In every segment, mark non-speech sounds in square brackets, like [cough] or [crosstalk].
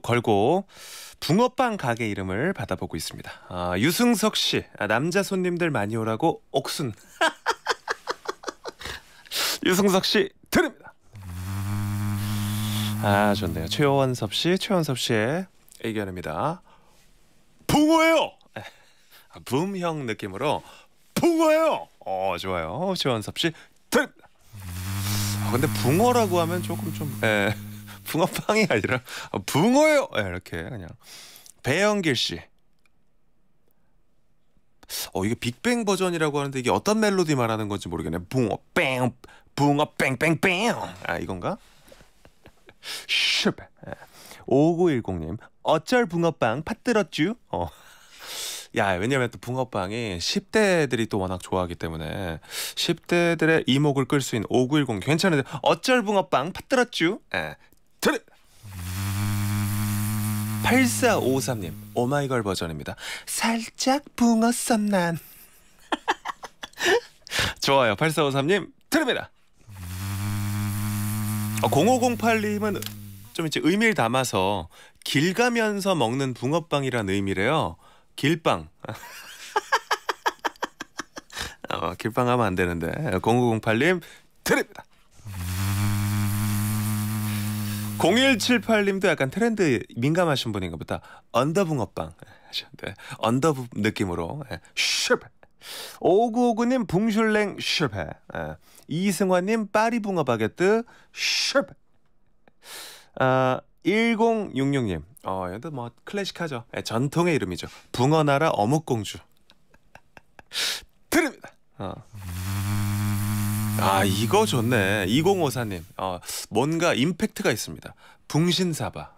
걸고 붕어빵 가게 이름을 받아보고 있습니다. 아, 유승석 씨 아, 남자 손님들 많이 오라고 옥순. [laughs] 유승석 씨 드립니다. 아 좋네요. 최원섭 씨 최원섭 씨의 의견입니다. 붕어예요. 아, 붐 형 느낌으로 붕어예요. 어 좋아요. 최원섭 씨 드립니다. 아, 근데 붕어라고 하면 조금 좀 에. 예. 붕어빵이 아니라 붕어요. 예, 이렇게 그냥 배영길 씨. 어 이게 빅뱅 버전이라고 하는데 이게 어떤 멜로디 말하는 건지 모르겠네. 붕어 뺑 붕어 뺑뺑뺑. 아 이건가? 슈베. 5910님 예. 어쩔 붕어빵 팥들었쥬? 어. 야, 왜냐면 또 붕어빵이 10대들이 또 워낙 좋아하기 때문에 10대들의 이목을 끌 수 있는 5910 괜찮은데 어쩔 붕어빵 팥들었쥬? 8453님 오마이걸 버전입니다. 살짝 붕어썸 난. [laughs] 좋아요. 8453님 들립니다. 어, 0508님은 좀 이제 의미를 담아서 길 가면서 먹는 붕어빵이란 의미래요. 길빵. [laughs] 어, 길빵 하면 안 되는데 0508님 드립니다. 0178님도 약간 트렌드 민감하신 분인가 보다. 언더붕어빵 하셨는데 네, 네. 언더붕 느낌으로 슈퍼. 5959님 붕슐랭 슈퍼. 이승환님 파리붕어 바게트 슈베아 1066님 어 얘도 뭐 클래식하죠. 전통의 이름이죠. 붕어나라 어묵공주. 들립니다 [laughs] 어. 아 이거 좋네. 2054님 어, 뭔가 임팩트가 있습니다. 붕신사바.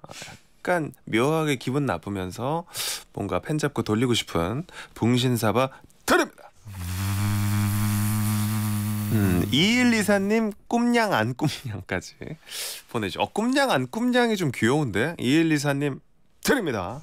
약간 묘하게 기분 나쁘면서 뭔가 펜 잡고 돌리고 싶은 붕신사바 드립니다. 음, 2124님 꿈냥 안 꿈냥까지 보내주. 어 꿈냥 안 꿈냥이 좀 귀여운데 2124님 드립니다.